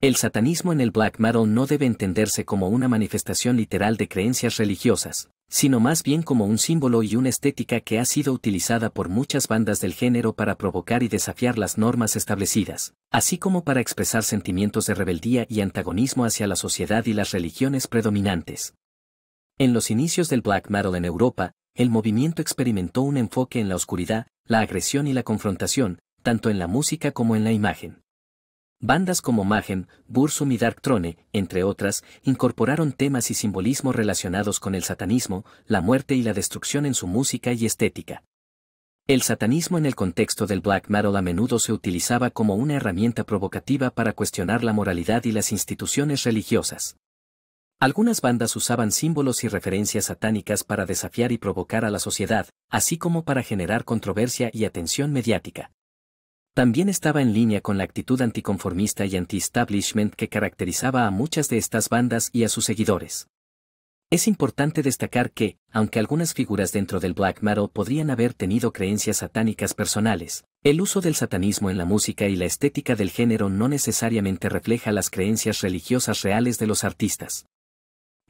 El satanismo en el black metal no debe entenderse como una manifestación literal de creencias religiosas, sino más bien como un símbolo y una estética que ha sido utilizada por muchas bandas del género para provocar y desafiar las normas establecidas, así como para expresar sentimientos de rebeldía y antagonismo hacia la sociedad y las religiones predominantes. En los inicios del black metal en Europa, el movimiento experimentó un enfoque en la oscuridad, la agresión y la confrontación, tanto en la música como en la imagen. Bandas como Magen, Bursum y Dark Trone, entre otras, incorporaron temas y simbolismo relacionados con el satanismo, la muerte y la destrucción en su música y estética. El satanismo en el contexto del black metal a menudo se utilizaba como una herramienta provocativa para cuestionar la moralidad y las instituciones religiosas. Algunas bandas usaban símbolos y referencias satánicas para desafiar y provocar a la sociedad, así como para generar controversia y atención mediática. También estaba en línea con la actitud anticonformista y anti-establishment que caracterizaba a muchas de estas bandas y a sus seguidores. Es importante destacar que, aunque algunas figuras dentro del black metal podrían haber tenido creencias satánicas personales, el uso del satanismo en la música y la estética del género no necesariamente refleja las creencias religiosas reales de los artistas.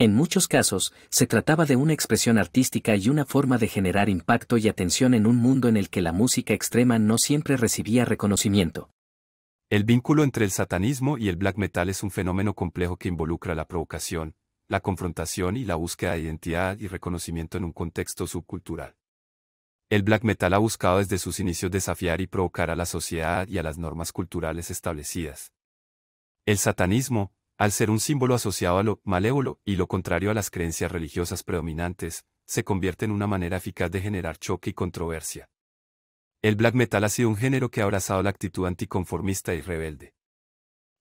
En muchos casos, se trataba de una expresión artística y una forma de generar impacto y atención en un mundo en el que la música extrema no siempre recibía reconocimiento. El vínculo entre el satanismo y el black metal es un fenómeno complejo que involucra la provocación, la confrontación y la búsqueda de identidad y reconocimiento en un contexto subcultural. El black metal ha buscado desde sus inicios desafiar y provocar a la sociedad y a las normas culturales establecidas. El satanismo, al ser un símbolo asociado a lo malévolo y lo contrario a las creencias religiosas predominantes, se convierte en una manera eficaz de generar choque y controversia. El black metal ha sido un género que ha abrazado la actitud anticonformista y rebelde.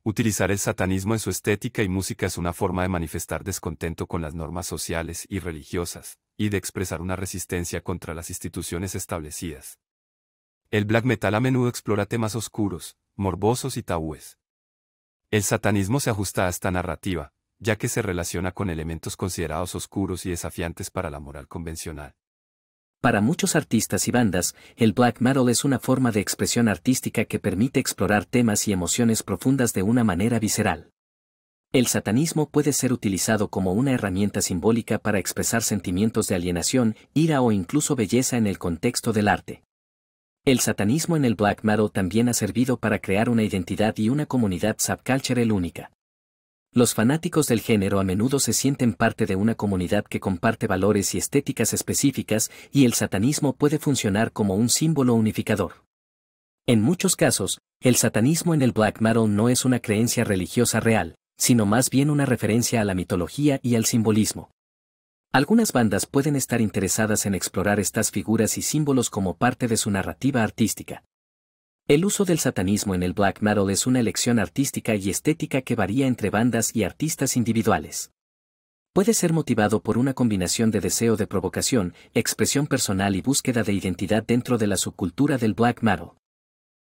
Utilizar el satanismo en su estética y música es una forma de manifestar descontento con las normas sociales y religiosas, y de expresar una resistencia contra las instituciones establecidas. El black metal a menudo explora temas oscuros, morbosos y tabúes. El satanismo se ajusta a esta narrativa, ya que se relaciona con elementos considerados oscuros y desafiantes para la moral convencional. Para muchos artistas y bandas, el black metal es una forma de expresión artística que permite explorar temas y emociones profundas de una manera visceral. El satanismo puede ser utilizado como una herramienta simbólica para expresar sentimientos de alienación, ira o incluso belleza en el contexto del arte. El satanismo en el black metal también ha servido para crear una identidad y una comunidad subcultural única. Los fanáticos del género a menudo se sienten parte de una comunidad que comparte valores y estéticas específicas y el satanismo puede funcionar como un símbolo unificador. En muchos casos, el satanismo en el black metal no es una creencia religiosa real, sino más bien una referencia a la mitología y al simbolismo. Algunas bandas pueden estar interesadas en explorar estas figuras y símbolos como parte de su narrativa artística. El uso del satanismo en el black metal es una elección artística y estética que varía entre bandas y artistas individuales. Puede ser motivado por una combinación de deseo de provocación, expresión personal y búsqueda de identidad dentro de la subcultura del black metal.